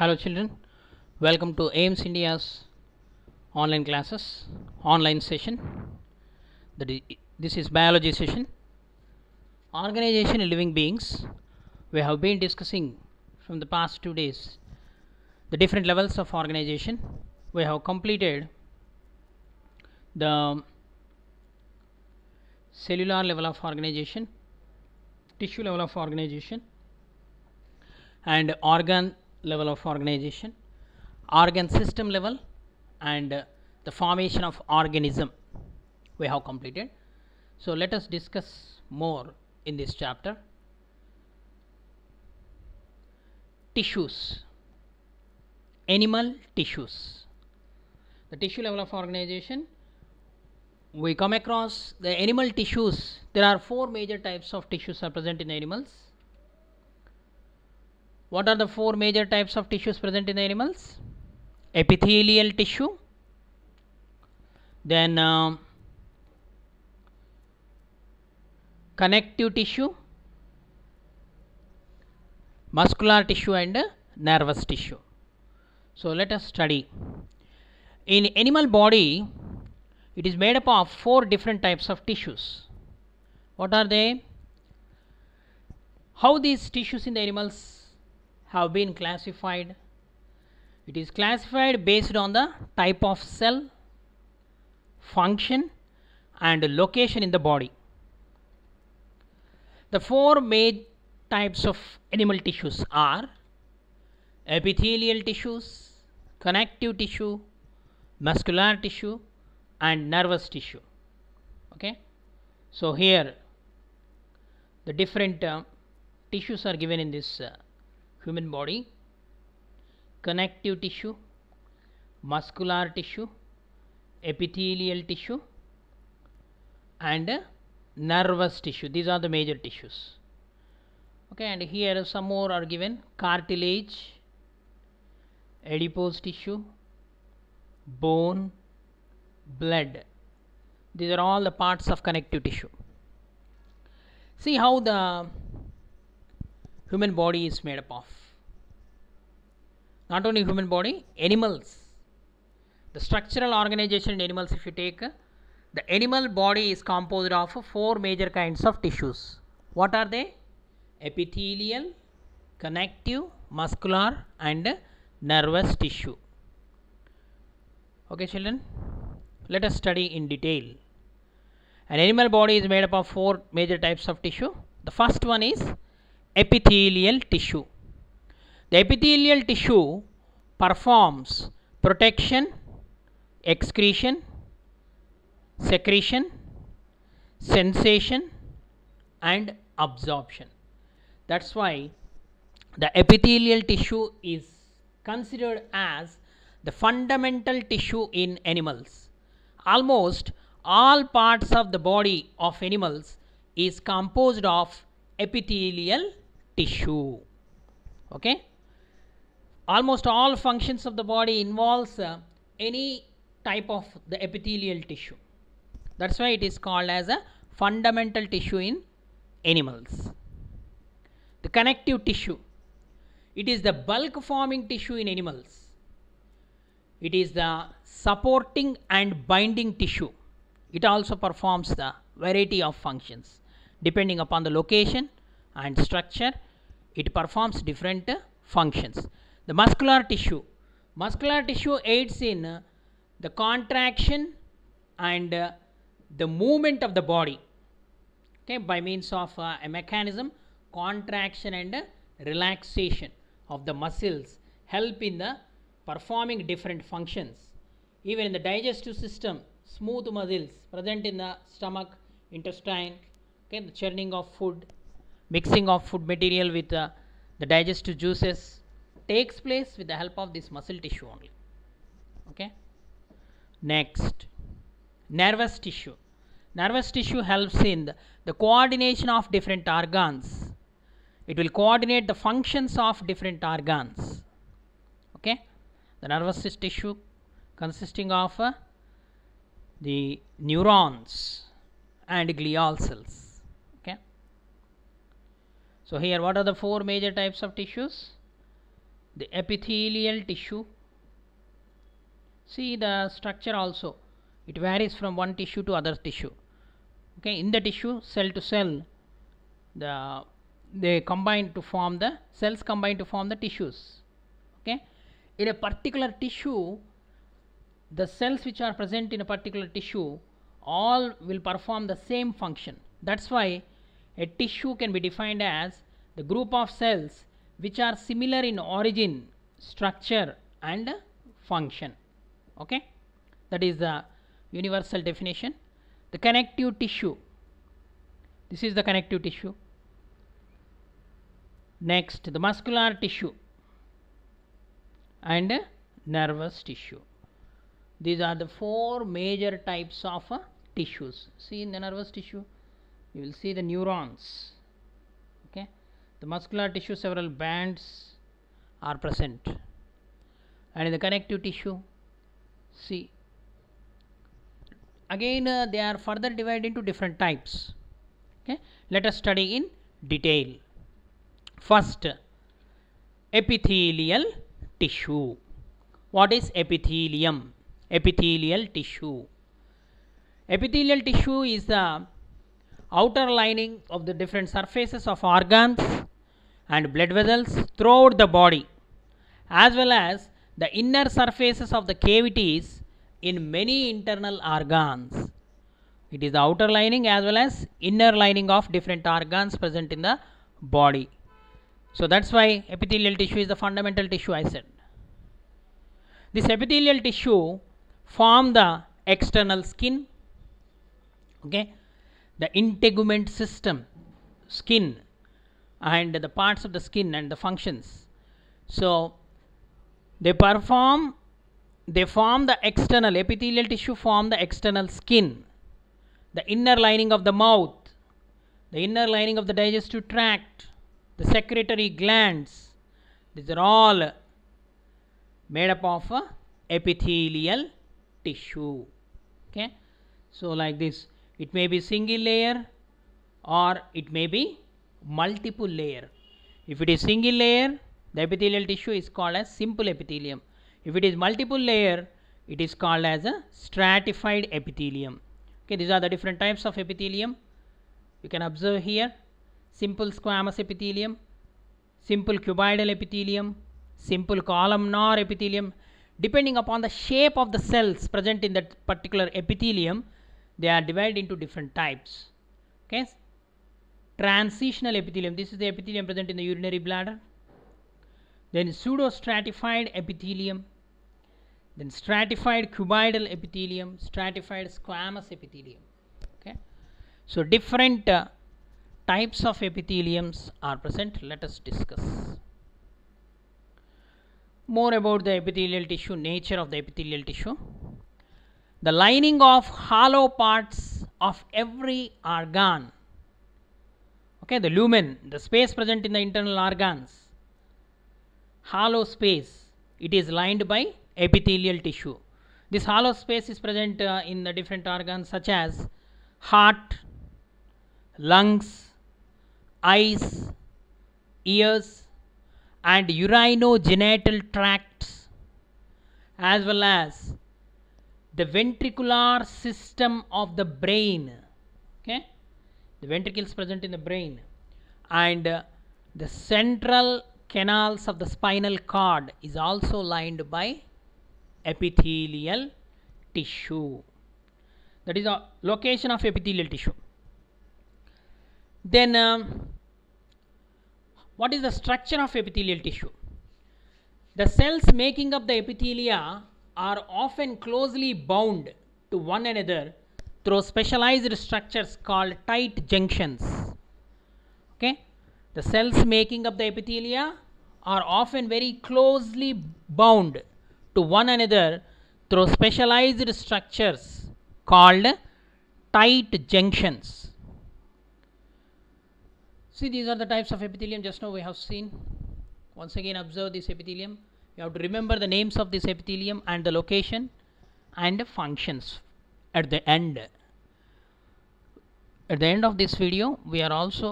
Hello children, welcome to AIMS India's online classes, online session. This is biology session. Organization in living beings. We have been discussing from the past two days the different levels of organization. We have completed the cellular level of organization, tissue level of organization and organ level of organization, organ system level and uh, the formation of organism we have completed. So let us discuss more in this chapter. Tissues, animal tissues. The tissue level of organization we come across the animal tissues there are four major types of tissues are present in animals what are the four major types of tissues present in the animals? Epithelial tissue, then uh, connective tissue, muscular tissue and uh, nervous tissue. So let us study. In animal body, it is made up of four different types of tissues. What are they? How these tissues in the animals have been classified. It is classified based on the type of cell, function and location in the body. The four main types of animal tissues are epithelial tissues, connective tissue, muscular tissue and nervous tissue. Okay. So here the different uh, tissues are given in this uh, human body connective tissue muscular tissue epithelial tissue and nervous tissue these are the major tissues okay and here some more are given cartilage adipose tissue bone blood these are all the parts of connective tissue see how the human body is made up of not only human body animals the structural organization in animals if you take the animal body is composed of four major kinds of tissues what are they epithelial connective muscular and nervous tissue okay children let us study in detail an animal body is made up of four major types of tissue the first one is epithelial tissue. The epithelial tissue performs protection, excretion, secretion, sensation and absorption. That's why the epithelial tissue is considered as the fundamental tissue in animals. Almost all parts of the body of animals is composed of epithelial tissue okay almost all functions of the body involves uh, any type of the epithelial tissue that's why it is called as a fundamental tissue in animals the connective tissue it is the bulk forming tissue in animals it is the supporting and binding tissue it also performs the variety of functions depending upon the location and structure it performs different functions. The muscular tissue. Muscular tissue aids in the contraction and the movement of the body okay, by means of uh, a mechanism contraction and relaxation of the muscles help in the performing different functions. Even in the digestive system, smooth muscles present in the stomach, intestine, okay, the churning of food, mixing of food material with uh, the digestive juices takes place with the help of this muscle tissue only okay next nervous tissue nervous tissue helps in the, the coordination of different organs it will coordinate the functions of different organs okay the nervous tissue consisting of uh, the neurons and glial cells so here what are the four major types of tissues? The epithelial tissue. See the structure also. It varies from one tissue to other tissue. Okay, in the tissue, cell to cell, the they combine to form the cells combine to form the tissues. Okay, in a particular tissue, the cells which are present in a particular tissue all will perform the same function. That's why a tissue can be defined as the group of cells which are similar in origin, structure and function. Okay, that is the universal definition. The connective tissue, this is the connective tissue. Next, the muscular tissue and nervous tissue. These are the four major types of uh, tissues. See in the nervous tissue, you will see the neurons okay the muscular tissue several bands are present and in the connective tissue see again uh, they are further divided into different types okay let us study in detail first epithelial tissue what is epithelium epithelial tissue epithelial tissue is the outer lining of the different surfaces of organs and blood vessels throughout the body as well as the inner surfaces of the cavities in many internal organs. It is the outer lining as well as inner lining of different organs present in the body. So that's why epithelial tissue is the fundamental tissue I said. This epithelial tissue form the external skin. Okay, the integument system, skin, and the parts of the skin and the functions. So, they perform, they form the external epithelial tissue, form the external skin, the inner lining of the mouth, the inner lining of the digestive tract, the secretory glands. These are all made up of uh, epithelial tissue. Okay, so like this it may be single layer or it may be multiple layer if it is single layer the epithelial tissue is called as simple epithelium if it is multiple layer it is called as a stratified epithelium okay these are the different types of epithelium you can observe here simple squamous epithelium simple cuboidal epithelium simple columnar epithelium depending upon the shape of the cells present in that particular epithelium they are divided into different types okay transitional epithelium this is the epithelium present in the urinary bladder then pseudostratified epithelium then stratified cuboidal epithelium stratified squamous epithelium okay so different uh, types of epitheliums are present let us discuss more about the epithelial tissue nature of the epithelial tissue the lining of hollow parts of every organ. Okay, the lumen, the space present in the internal organs, hollow space, it is lined by epithelial tissue. This hollow space is present uh, in the different organs such as heart, lungs, eyes, ears, and urinogenital tracts, as well as the ventricular system of the brain okay the ventricles present in the brain and uh, the central canals of the spinal cord is also lined by epithelial tissue that is the location of epithelial tissue then um, what is the structure of epithelial tissue the cells making up the epithelia are often closely bound to one another through specialized structures called tight junctions. Okay? The cells making up the epithelia are often very closely bound to one another through specialized structures called tight junctions. See, these are the types of epithelium just now we have seen. Once again, observe this epithelium you have to remember the names of this epithelium and the location and the functions at the end at the end of this video we are also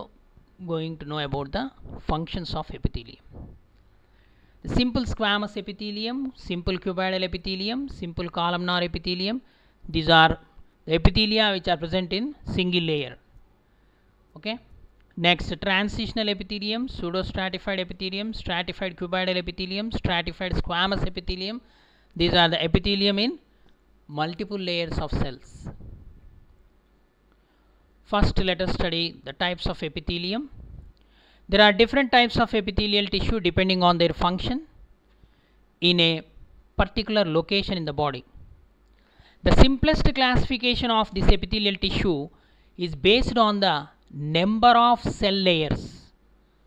going to know about the functions of epithelium the simple squamous epithelium simple cuboidal epithelium simple columnar epithelium these are the epithelia which are present in single layer okay Next, transitional epithelium, pseudostratified epithelium, stratified cuboidal epithelium, stratified squamous epithelium. These are the epithelium in multiple layers of cells. First, let us study the types of epithelium. There are different types of epithelial tissue depending on their function in a particular location in the body. The simplest classification of this epithelial tissue is based on the number of cell layers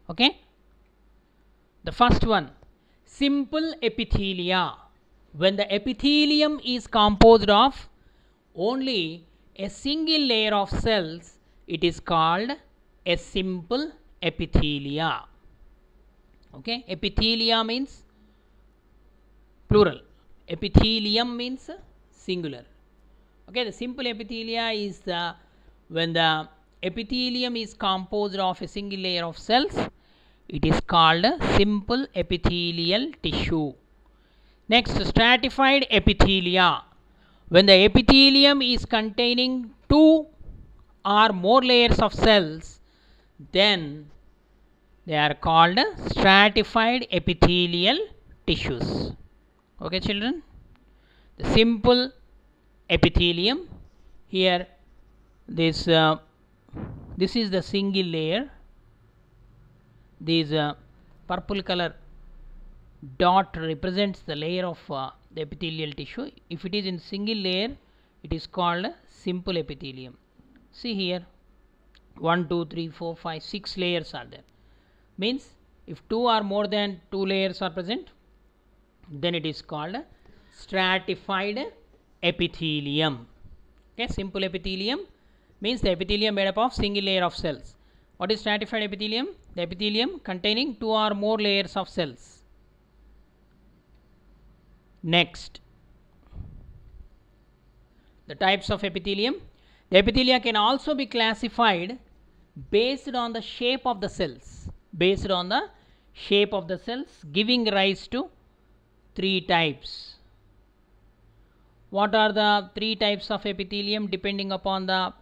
okay the first one simple epithelia when the epithelium is composed of only a single layer of cells it is called a simple epithelia okay epithelia means plural epithelium means singular okay the simple epithelia is the when the epithelium is composed of a single layer of cells it is called simple epithelial tissue next stratified epithelia when the epithelium is containing two or more layers of cells then they are called stratified epithelial tissues okay children the simple epithelium here this uh, this is the single layer these uh, purple color dot represents the layer of uh, the epithelial tissue if it is in single layer it is called simple epithelium see here 1 2 3 4 5 6 layers are there means if two or more than two layers are present then it is called stratified epithelium okay simple epithelium means the epithelium made up of single layer of cells. What is stratified epithelium? The epithelium containing two or more layers of cells. Next, the types of epithelium. The epithelia can also be classified based on the shape of the cells, based on the shape of the cells, giving rise to three types. What are the three types of epithelium depending upon the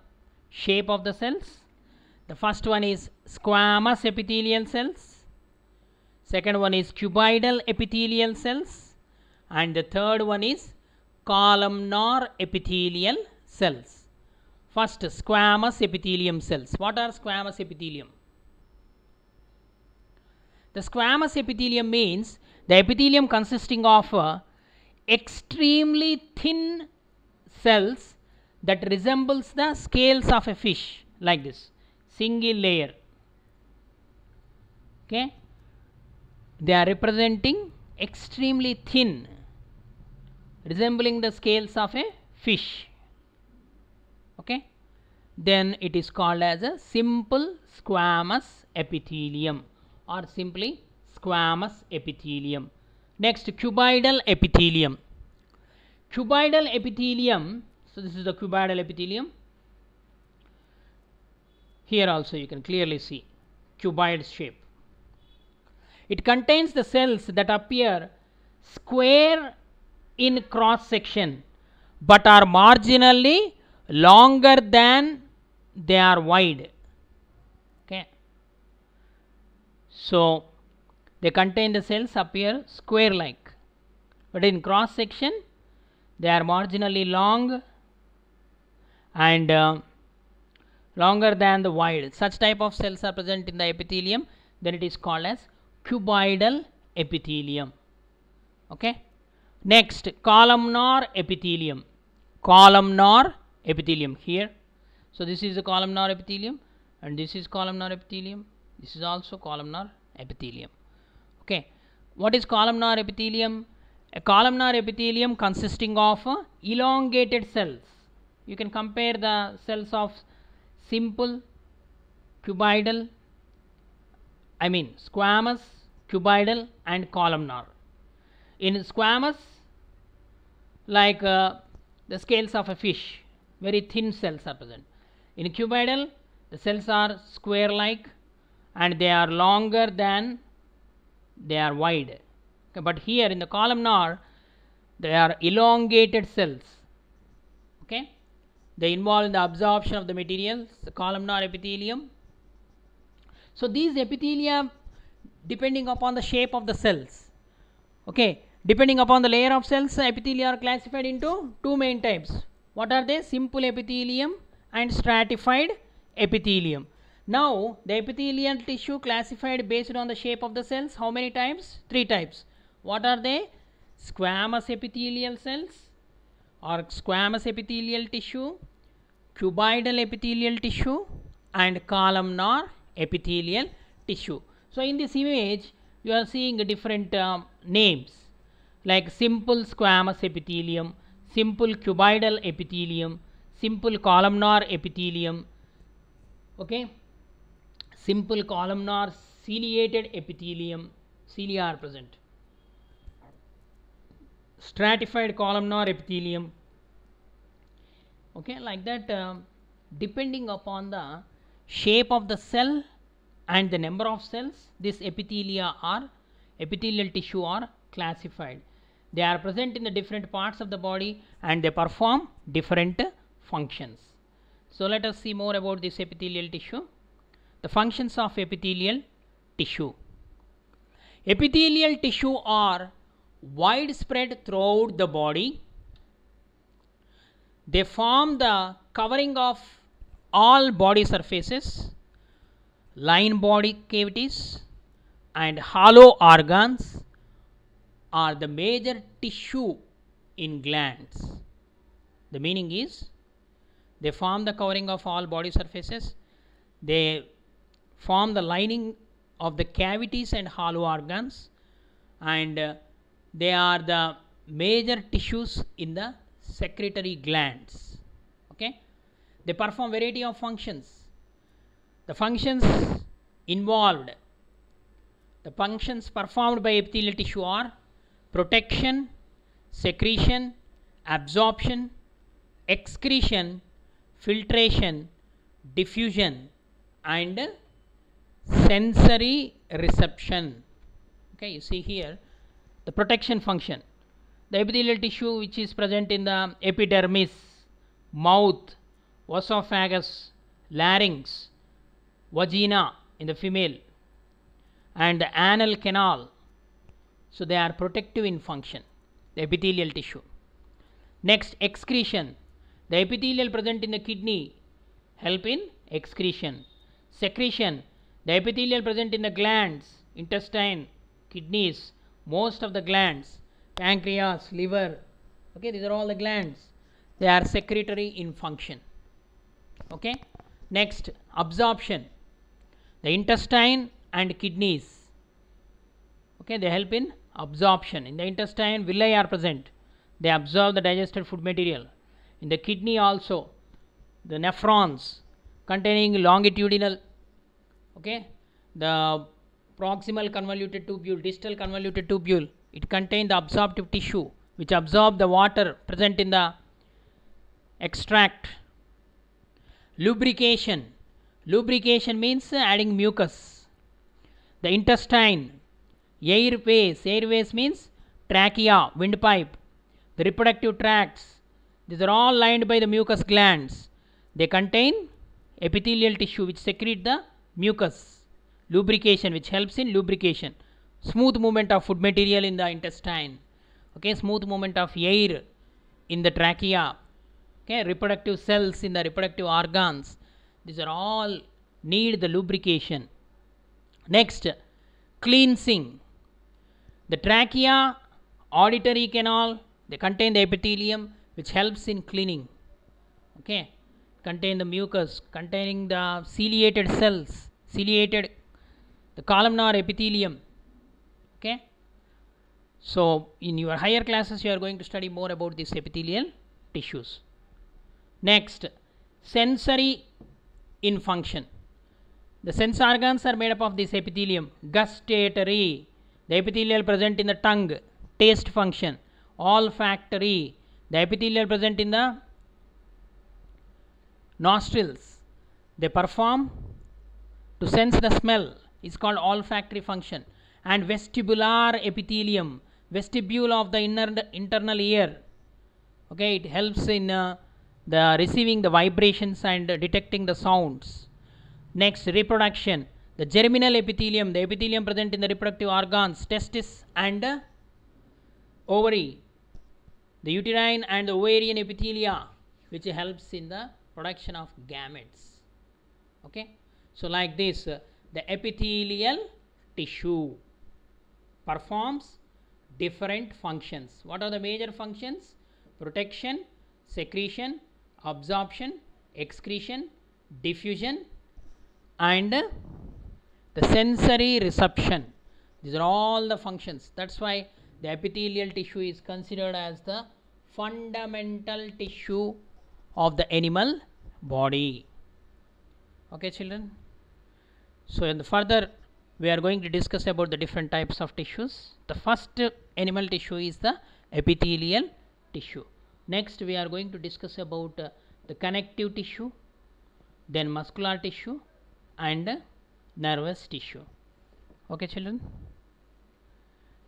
shape of the cells. The first one is squamous epithelial cells. Second one is cuboidal epithelial cells. And the third one is columnar epithelial cells. First, squamous epithelium cells. What are squamous epithelium? The squamous epithelium means the epithelium consisting of uh, extremely thin cells that resembles the scales of a fish like this single layer okay they are representing extremely thin resembling the scales of a fish okay then it is called as a simple squamous epithelium or simply squamous epithelium next cuboidal epithelium cuboidal epithelium so this is the cuboidal epithelium. Here also you can clearly see cuboid shape. It contains the cells that appear square in cross section but are marginally longer than they are wide. Okay. So they contain the cells appear square like but in cross section they are marginally long and uh, longer than the wild. Such type of cells are present in the epithelium, then it is called as cuboidal epithelium. Okay. Next, columnar epithelium. Columnar epithelium here. So, this is the columnar epithelium and this is columnar epithelium. This is also columnar epithelium. Okay. What is columnar epithelium? A columnar epithelium consisting of uh, elongated cells you can compare the cells of simple cuboidal I mean squamous cuboidal and columnar in squamous like uh, the scales of a fish very thin cells are present in cuboidal the cells are square like and they are longer than they are wide okay, but here in the columnar they are elongated cells okay they involve in the absorption of the materials, the columnar epithelium. So these epithelia depending upon the shape of the cells. Okay, depending upon the layer of cells, epithelia are classified into two main types. What are they? Simple epithelium and stratified epithelium. Now, the epithelial tissue classified based on the shape of the cells, how many types? Three types. What are they? Squamous epithelial cells, or squamous epithelial tissue, cuboidal epithelial tissue and columnar epithelial tissue. So, in this image you are seeing different um, names like simple squamous epithelium, simple cuboidal epithelium, simple columnar epithelium, okay, simple columnar ciliated epithelium, cilia are present stratified columnar epithelium okay like that uh, depending upon the shape of the cell and the number of cells this epithelia are epithelial tissue are classified they are present in the different parts of the body and they perform different uh, functions so let us see more about this epithelial tissue the functions of epithelial tissue epithelial tissue are widespread throughout the body. They form the covering of all body surfaces, line body cavities, and hollow organs are the major tissue in glands. The meaning is they form the covering of all body surfaces, they form the lining of the cavities and hollow organs, and uh, they are the major tissues in the secretory glands okay they perform variety of functions the functions involved the functions performed by epithelial tissue are protection secretion absorption excretion filtration diffusion and sensory reception okay you see here the protection function. The epithelial tissue which is present in the epidermis, mouth, esophagus, larynx, vagina in the female and the anal canal. So they are protective in function, the epithelial tissue. Next, excretion. The epithelial present in the kidney help in excretion. Secretion, the epithelial present in the glands, intestine, kidneys most of the glands pancreas liver okay these are all the glands they are secretory in function okay next absorption the intestine and kidneys okay they help in absorption in the intestine villi are present they absorb the digested food material in the kidney also the nephrons containing longitudinal okay the proximal convoluted tubule, distal convoluted tubule. It contains the absorptive tissue which absorb the water present in the extract. Lubrication. Lubrication means adding mucus. The intestine. Airways. Airways means trachea, windpipe. The reproductive tracts. These are all lined by the mucus glands. They contain epithelial tissue which secrete the mucus lubrication which helps in lubrication smooth movement of food material in the intestine okay smooth movement of air in the trachea okay reproductive cells in the reproductive organs these are all need the lubrication next cleansing the trachea auditory canal they contain the epithelium which helps in cleaning okay contain the mucus containing the ciliated cells ciliated the columnar epithelium okay so in your higher classes you are going to study more about these epithelial tissues next sensory in function the sense organs are made up of this epithelium gustatory the epithelial present in the tongue taste function olfactory the epithelial present in the nostrils they perform to sense the smell is called olfactory function and vestibular epithelium vestibule of the inner internal ear okay it helps in uh, the receiving the vibrations and uh, detecting the sounds next reproduction the germinal epithelium the epithelium present in the reproductive organs testis and uh, ovary the uterine and the ovarian epithelia which helps in the production of gametes okay so like this the epithelial tissue performs different functions. What are the major functions? Protection, secretion, absorption, excretion, diffusion and the sensory reception. These are all the functions. That's why the epithelial tissue is considered as the fundamental tissue of the animal body. Okay children. So in the further we are going to discuss about the different types of tissues. The first animal tissue is the epithelial tissue. Next we are going to discuss about uh, the connective tissue, then muscular tissue and uh, nervous tissue. Okay children.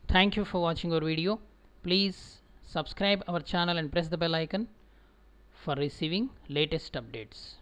Thank you for watching our video. Please subscribe our channel and press the bell icon for receiving latest updates.